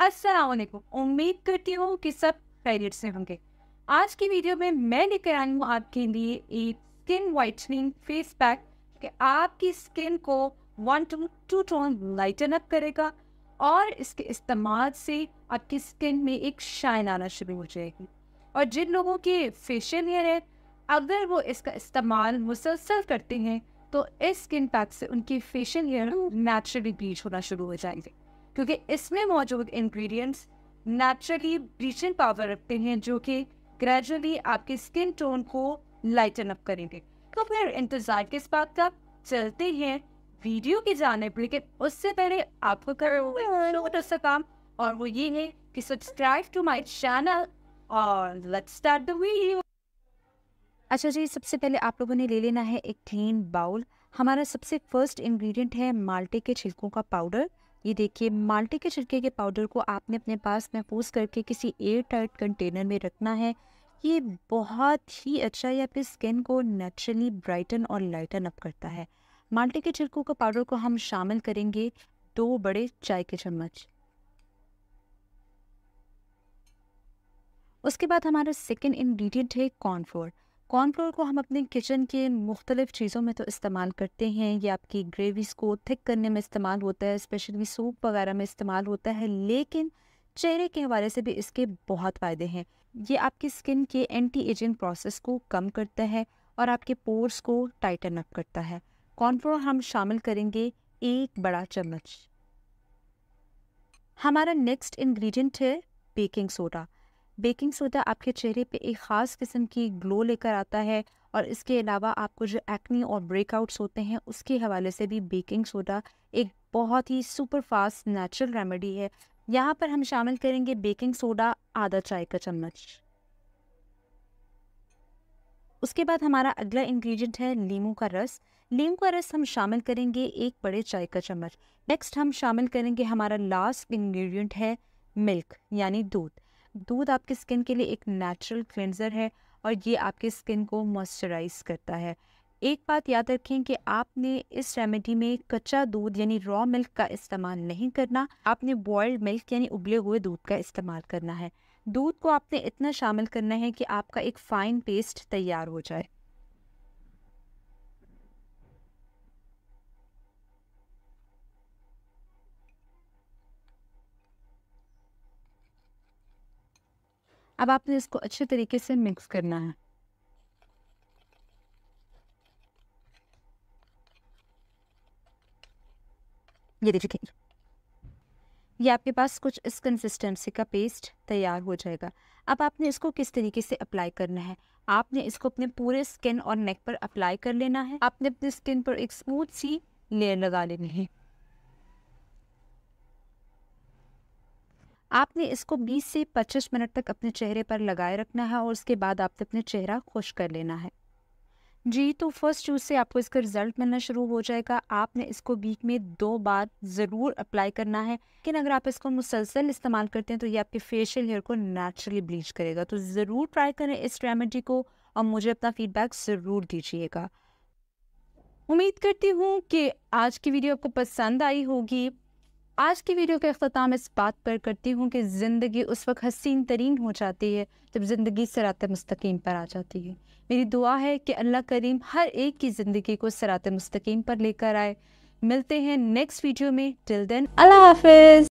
अस्सलाम उम्मीद करती हूँ कि सब खैरियत से होंगे आज की वीडियो में मैं लेकर आई हूँ आपके लिए एक स्किन वाइटनिंग फेस पैक कि आपकी स्किन को one to two tone lighten up करेगा और इसके इस्तेमाल से आपकी स्किन में एक शाइन आना शुरू हो जाएगी और जिन लोगों के फेशियल हेयर है अगर वो इसका इस्तेमाल मुसलसल करते हैं तो इस स्किन पैक से उनके फेशियल हेयर नेचुरली ब्लीच होना शुरू हो जाएंगे क्योंकि इसमें मौजूद इंग्रेडिएंट्स नेचुरली ब्लीचिंग पावर रखते हैं जो कि ग्रेजुअली आपके स्किन टोन को लाइटन अप करेंगे तो फिर इंतजार किस बात का चलते हैं वीडियो की जानब लेकिन उससे पहले आपको करो सा काम और वो ये है कि सब्सक्राइब टू माई चैनल और लेट्स स्टार्ट द वीडियो अच्छा जी सबसे पहले आप लोगों ने ले लेना है एक क्लीन बाउल हमारा सबसे फर्स्ट इंग्रेडिएंट है माल्टे के छिलकों का पाउडर ये देखिए माल्टे के छिड़के के पाउडर को आपने अपने पास महफूज करके किसी एयर टाइट कंटेनर में रखना है ये बहुत ही अच्छा या फिर स्किन को नेचुरली ब्राइटन और लाइटन अप करता है माल्टे के छिड़कों का पाउडर को हम शामिल करेंगे दो बड़े चाय के चम्मच उसके बाद हमारा सेकेंड इन्ग्रीडियंट है कॉर्नफ्लोर कॉर्नफ्लोर को हम अपने किचन के मुख्तलिफ़ चीज़ों में तो इस्तेमाल करते हैं ये आपकी ग्रेवीज़ को थिक करने में इस्तेमाल होता है स्पेशली सूप वगैरह में इस्तेमाल होता है लेकिन चेहरे के हवाले से भी इसके बहुत फ़ायदे हैं ये आपकी स्किन के एंटी एजिंग प्रोसेस को कम करता है और आपके पोर्स को टाइटन अप करता है कॉर्नफ्लोर हम शामिल करेंगे एक बड़ा चम्मच हमारा नेक्स्ट इंग्रेडिएंट है बेकिंग सोडा बेकिंग सोडा आपके चेहरे पे एक ख़ास किस्म की ग्लो लेकर आता है और इसके अलावा आपको जो एक्नी और ब्रेकआउट्स होते हैं उसके हवाले से भी बेकिंग सोडा एक बहुत ही सुपर फास्ट नेचुरल रेमेडी है यहाँ पर हम शामिल करेंगे बेकिंग सोडा आधा चाय का चम्मच उसके बाद हमारा अगला इंग्रेडिएंट है नींबू का रस नींबू का रस हम शामिल करेंगे एक बड़े चाय का चम्मच नेक्स्ट हम शामिल करेंगे हमारा लास्ट इंग्रेडिएंट है मिल्क यानी दूध दूध आपकी स्किन के लिए एक नेचुरल क्लेंजर है और ये आपकी स्किन को मॉइस्चराइज करता है एक बात याद रखें कि आपने इस रेमेडी में कच्चा दूध यानी रॉ मिल्क का इस्तेमाल नहीं करना आपने बॉयल्ड मिल्क यानी उबले हुए दूध का इस्तेमाल करना है दूध को आपने इतना शामिल करना है कि आपका एक फ़ाइन पेस्ट तैयार हो जाए अब आपने इसको अच्छे तरीके से मिक्स करना है ये देखिए ये आपके पास कुछ इस कंसिस्टेंसी का पेस्ट तैयार हो जाएगा अब आपने इसको किस तरीके से अप्लाई करना है आपने इसको अपने पूरे स्किन और नेक पर अप्लाई कर लेना है आपने अपने स्किन पर एक स्मूथ सी लेयर लगा लेनी है आपने इसको 20 से 25 मिनट तक अपने चेहरे पर लगाए रखना है और उसके बाद आपने अपने चेहरा खुश कर लेना है जी तो फर्स्ट यूज़ से आपको इसका रिज़ल्ट मिलना शुरू हो जाएगा आपने इसको वीक में दो बार ज़रूर अप्लाई करना है लेकिन अगर आप इसको मुसलसल इस्तेमाल करते हैं तो ये आपके फेशियल हेयर को नेचुरली ब्लीच करेगा तो ज़रूर ट्राई करें इस रेमेडी को और मुझे अपना फीडबैक ज़रूर दीजिएगा उम्मीद करती हूँ कि आज की वीडियो आपको पसंद आई होगी आज की वीडियो का अख्ताम इस बात पर करती हूँ कि ज़िंदगी उस वक्त हसीन तरीन हो जाती है जब ज़िंदगी सरात मस्तकीम पर आ जाती है मेरी दुआ है कि अल्लाह करीम हर एक की ज़िंदगी को सरात मस्तकीम पर लेकर आए मिलते हैं नेक्स्ट वीडियो में टिल देन अल्लाह हाफिज़